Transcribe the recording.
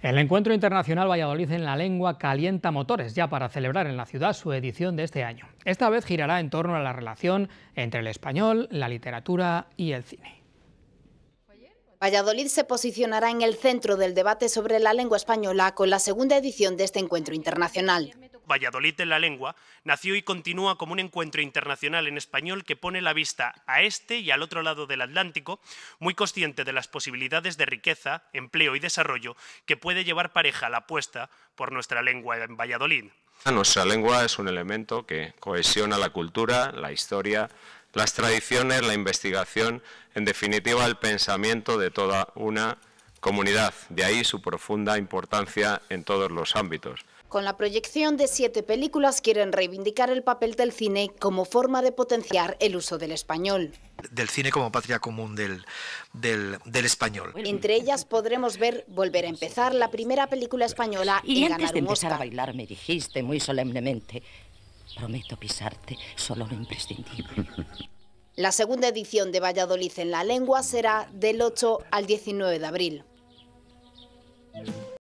El encuentro internacional Valladolid en la lengua calienta motores ya para celebrar en la ciudad su edición de este año. Esta vez girará en torno a la relación entre el español, la literatura y el cine. Valladolid se posicionará en el centro del debate sobre la lengua española con la segunda edición de este encuentro internacional. Valladolid en la lengua, nació y continúa como un encuentro internacional en español que pone la vista a este y al otro lado del Atlántico, muy consciente de las posibilidades de riqueza, empleo y desarrollo que puede llevar pareja la apuesta por nuestra lengua en Valladolid. Nuestra lengua es un elemento que cohesiona la cultura, la historia, las tradiciones, la investigación, en definitiva el pensamiento de toda una comunidad, de ahí su profunda importancia en todos los ámbitos. Con la proyección de siete películas quieren reivindicar el papel del cine como forma de potenciar el uso del español. Del cine como patria común del, del, español. Entre ellas podremos ver Volver a empezar, la primera película española y, y antes de empezar a bailar me dijiste muy solemnemente, prometo pisarte solo lo imprescindible. La segunda edición de Valladolid en la lengua será del 8 al 19 de abril.